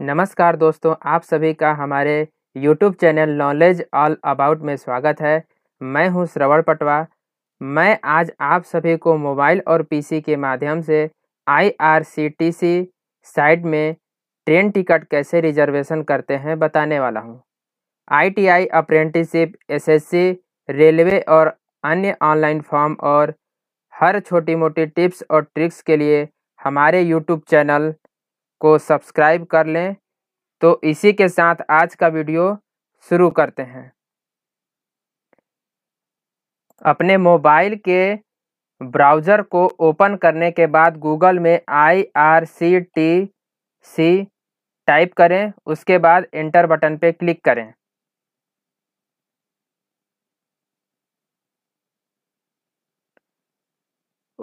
नमस्कार दोस्तों आप सभी का हमारे YouTube channel knowledge all about में स्वागत है मैं हूं श्रवण पटवा मैं आज आप सभी को मोबाइल और पीसी के माध्यम से आईआरसीटीसी साइट में ट्रेन टिकट कैसे रिजर्वेशन करते हैं बताने वाला हूं। आईटीआई अप्रेंटिसशिप एसएससी रेलवे और अन्य ऑनलाइन फॉर्म और हर छोटी मोटी टिप्स और ट्रिक्स के लिए हमारे यूट्यूब चैनल को सब्सक्राइब कर लें तो इसी के साथ आज का वीडियो शुरू करते हैं अपने मोबाइल के ब्राउज़र को ओपन करने के बाद गूगल में I R C T C type करें उसके बाद एंटर बटन पर क्लिक करें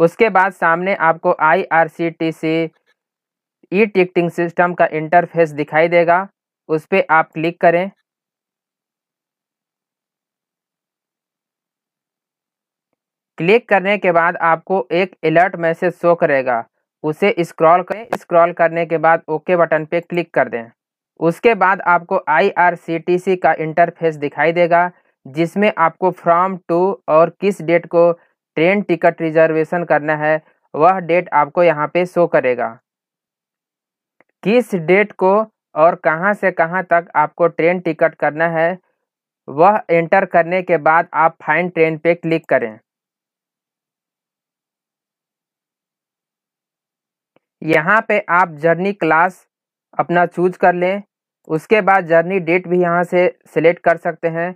उसके बाद सामने आपको I R C T C e ticketing system का इंटरफेस दिखाई देगा उस पर आप क्लिक करें क्लिक करने के बाद आपको एक अलर्ट मैसेज शो करेगा उसे स्क्रॉल करें स्क्रॉल करने के बाद ओके बटन पे क्लिक कर दें उसके बाद आपको आईआरसीटीसी का इंटरफेस दिखाई देगा जिसमें आपको फ्रॉम टू और किस डेट को ट्रेन टिकट रिजर्वेशन करना है वह डेट आपको यहाँ पे शो करेगा किस डेट को और कहां से कहां तक आपको ट्रेन टिकट करना है वह एंटर करने के बाद आप फाइन ट्रेन पे क्लिक करें यहाँ पे आप जर्नी क्लास अपना चूज कर लें उसके बाद जर्नी डेट भी यहाँ से सिलेक्ट कर सकते हैं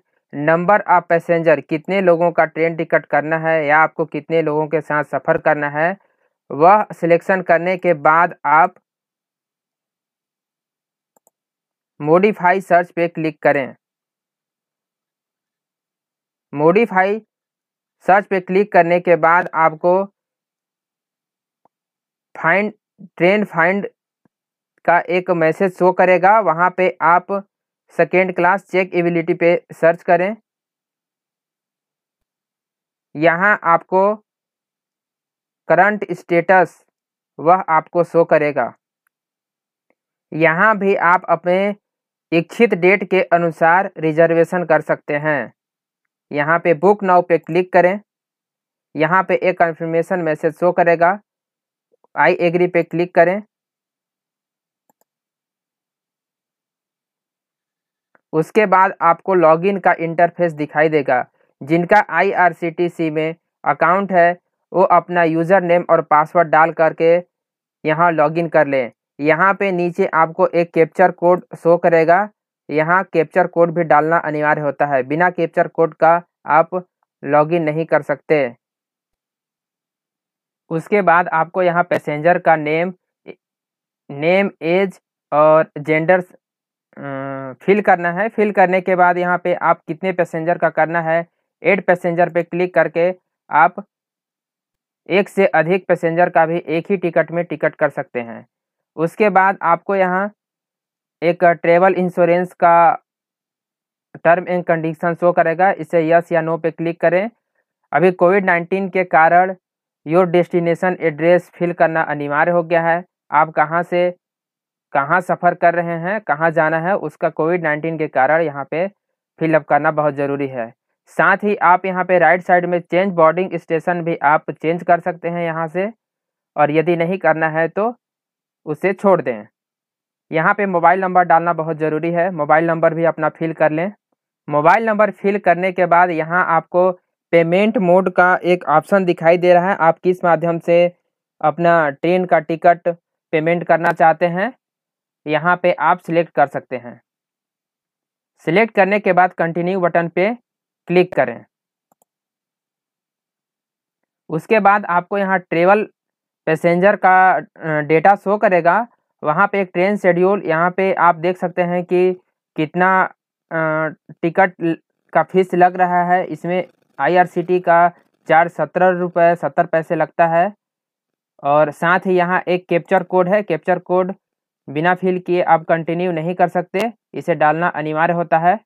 नंबर ऑफ पैसेंजर कितने लोगों का ट्रेन टिकट करना है या आपको कितने लोगों के साथ सफ़र करना है वह सिलेक्शन करने के बाद आप मोडिफाई सर्च पे क्लिक करें मोडिफाई सर्च पे क्लिक करने के बाद आपको फाइंड ट्रेन फाइंड का एक मैसेज शो करेगा वहाँ पे आप सेकेंड क्लास चेक एबिलिटी पे सर्च करें यहाँ आपको करंट स्टेटस वह आपको शो करेगा यहाँ भी आप अपने इच्छित डेट के अनुसार रिजर्वेशन कर सकते हैं यहाँ पे बुक नाउ पे क्लिक करें यहाँ पे एक कन्फर्मेशन मैसेज शो करेगा आई एग्री पे क्लिक करें उसके बाद आपको लॉगिन का इंटरफेस दिखाई देगा जिनका आईआरसीटीसी में अकाउंट है वो अपना यूज़र नेम और पासवर्ड डाल करके यहाँ लॉगिन कर लें यहाँ पे नीचे आपको एक कैप्चर कोड शो करेगा यहाँ कैप्चर कोड भी डालना अनिवार्य होता है बिना कैप्चर कोड का आप लॉगिन नहीं कर सकते उसके बाद आपको यहाँ पैसेंजर का नेम नेम एज और जेंडर अं, फिल करना है फिल करने के बाद यहाँ पे आप कितने पैसेंजर का करना है एड पैसेंजर पे क्लिक करके आप एक से अधिक पैसेंजर का भी एक ही टिकट में टिकट कर सकते हैं उसके बाद आपको यहाँ एक ट्रेवल इंश्योरेंस का टर्म एंड कंडीशन शो करेगा इसे यस या नो पे क्लिक करें अभी कोविड नाइन्टीन के कारण योर डेस्टिनेशन एड्रेस फिल करना अनिवार्य हो गया है आप कहाँ से कहाँ सफ़र कर रहे हैं कहाँ जाना है उसका कोविड नाइन्टीन के कारण यहाँ पे फिलअप करना बहुत ज़रूरी है साथ ही आप यहाँ पे राइट साइड में चेंज बोर्डिंग स्टेशन भी आप चेंज कर सकते हैं यहाँ से और यदि नहीं करना है तो उसे छोड़ दें यहाँ पे मोबाइल नंबर डालना बहुत ज़रूरी है मोबाइल नंबर भी अपना फिल कर लें मोबाइल नंबर फिल करने के बाद यहाँ आपको पेमेंट मोड का एक ऑप्शन दिखाई दे रहा है आप किस माध्यम से अपना ट्रेन का टिकट पेमेंट करना चाहते हैं यहाँ पे आप सिलेक्ट कर सकते हैं सिलेक्ट करने के बाद कंटिन्यू बटन पे क्लिक करें उसके बाद आपको यहाँ ट्रेवल पैसेंजर का डेटा शो करेगा वहाँ पे एक ट्रेन शेड्यूल यहाँ पे आप देख सकते हैं कि कितना टिकट का फीस लग रहा है इसमें आईआरसीटी का चार्ज सत्रह रुपये सत्तर पैसे लगता है और साथ ही यहाँ एक कैप्चर कोड है कैप्चर कोड बिना फिल किए आप कंटिन्यू नहीं कर सकते इसे डालना अनिवार्य होता है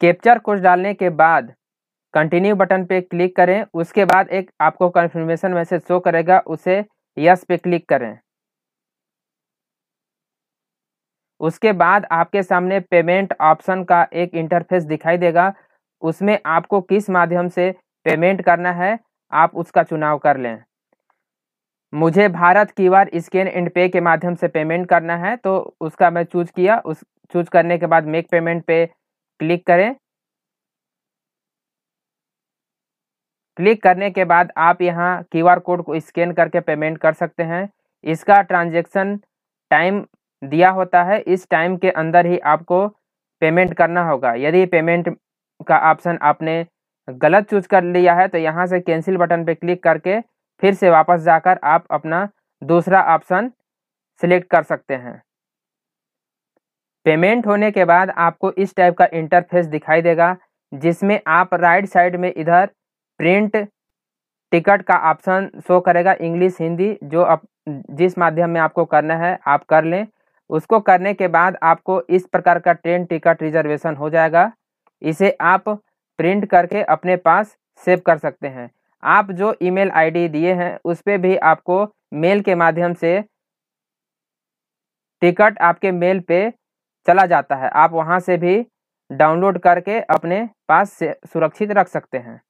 कैप्चर कोड डालने के बाद कंटिन्यू बटन पे क्लिक करें उसके बाद एक आपको कन्फर्मेशन मैसेज शो करेगा उसे यस पे क्लिक करें उसके बाद आपके सामने पेमेंट ऑप्शन का एक इंटरफेस दिखाई देगा उसमें आपको किस माध्यम से पेमेंट करना है आप उसका चुनाव कर लें मुझे भारत की बार स्कैन एंड पे के माध्यम से पेमेंट करना है तो उसका मैं चूज किया उस चूज करने के बाद मेक पेमेंट पे क्लिक करें क्लिक करने के बाद आप यहाँ क्यूआर कोड को स्कैन करके पेमेंट कर सकते हैं इसका ट्रांजेक्शन टाइम दिया होता है इस टाइम के अंदर ही आपको पेमेंट करना होगा यदि पेमेंट का ऑप्शन आपने गलत चूज कर लिया है तो यहाँ से कैंसिल बटन पर क्लिक करके फिर से वापस जाकर आप अपना दूसरा ऑप्शन सिलेक्ट कर सकते हैं पेमेंट होने के बाद आपको इस टाइप का इंटरफेस दिखाई देगा जिसमें आप राइट साइड में इधर प्रिंट टिकट का ऑप्शन शो करेगा इंग्लिश हिंदी जो आप जिस माध्यम में आपको करना है आप कर लें उसको करने के बाद आपको इस प्रकार का ट्रेन टिकट रिजर्वेशन हो जाएगा इसे आप प्रिंट करके अपने पास सेव कर सकते हैं आप जो ईमेल आईडी दिए हैं उस पर भी आपको मेल के माध्यम से टिकट आपके मेल पे चला जाता है आप वहाँ से भी डाउनलोड करके अपने पास से सुरक्षित रख सकते हैं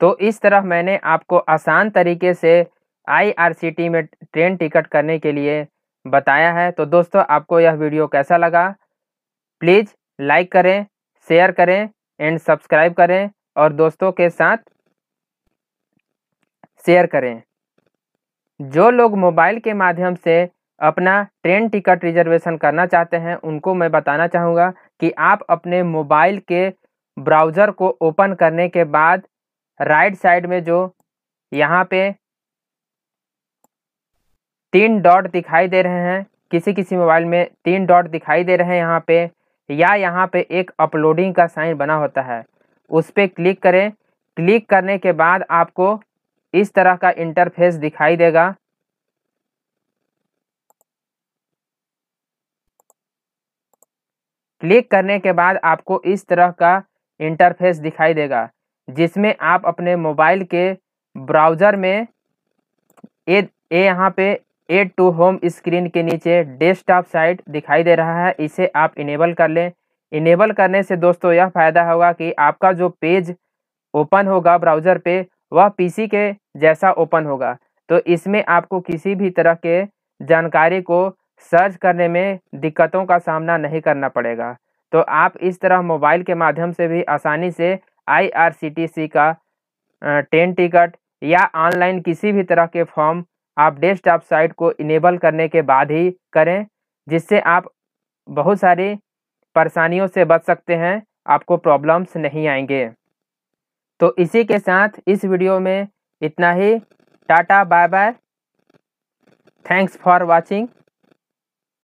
तो इस तरह मैंने आपको आसान तरीके से आई में ट्रेन टिकट करने के लिए बताया है तो दोस्तों आपको यह वीडियो कैसा लगा प्लीज़ लाइक करें शेयर करें एंड सब्सक्राइब करें और दोस्तों के साथ शेयर करें जो लोग मोबाइल के माध्यम से अपना ट्रेन टिकट रिजर्वेशन करना चाहते हैं उनको मैं बताना चाहूँगा कि आप अपने मोबाइल के ब्राउज़र को ओपन करने के बाद राइट साइड में जो यहाँ पे तीन डॉट दिखाई दे रहे हैं किसी किसी मोबाइल में तीन डॉट दिखाई दे रहे हैं यहाँ पे या यहाँ पे एक अपलोडिंग का साइन बना होता है उस पर क्लिक करें क्लिक करने के बाद आपको इस तरह का इंटरफेस दिखाई देगा क्लिक करने के बाद आपको इस तरह का इंटरफेस दिखाई देगा जिसमें आप अपने मोबाइल के ब्राउज़र में ए ए यहाँ पे एड टू होम स्क्रीन के नीचे डेस्कटॉप साइट दिखाई दे रहा है इसे आप इनेबल कर लें इनेबल करने से दोस्तों यह फ़ायदा होगा कि आपका जो पेज ओपन होगा ब्राउज़र पे वह पीसी के जैसा ओपन होगा तो इसमें आपको किसी भी तरह के जानकारी को सर्च करने में दिक्कतों का सामना नहीं करना पड़ेगा तो आप इस तरह मोबाइल के माध्यम से भी आसानी से आईआरसीटीसी का ट्रेन टिकट या ऑनलाइन किसी भी तरह के फॉर्म आप डेस्कटॉप साइट को इनेबल करने के बाद ही करें जिससे आप बहुत सारी परेशानियों से बच सकते हैं आपको प्रॉब्लम्स नहीं आएंगे तो इसी के साथ इस वीडियो में इतना ही टाटा bye bye thanks for watching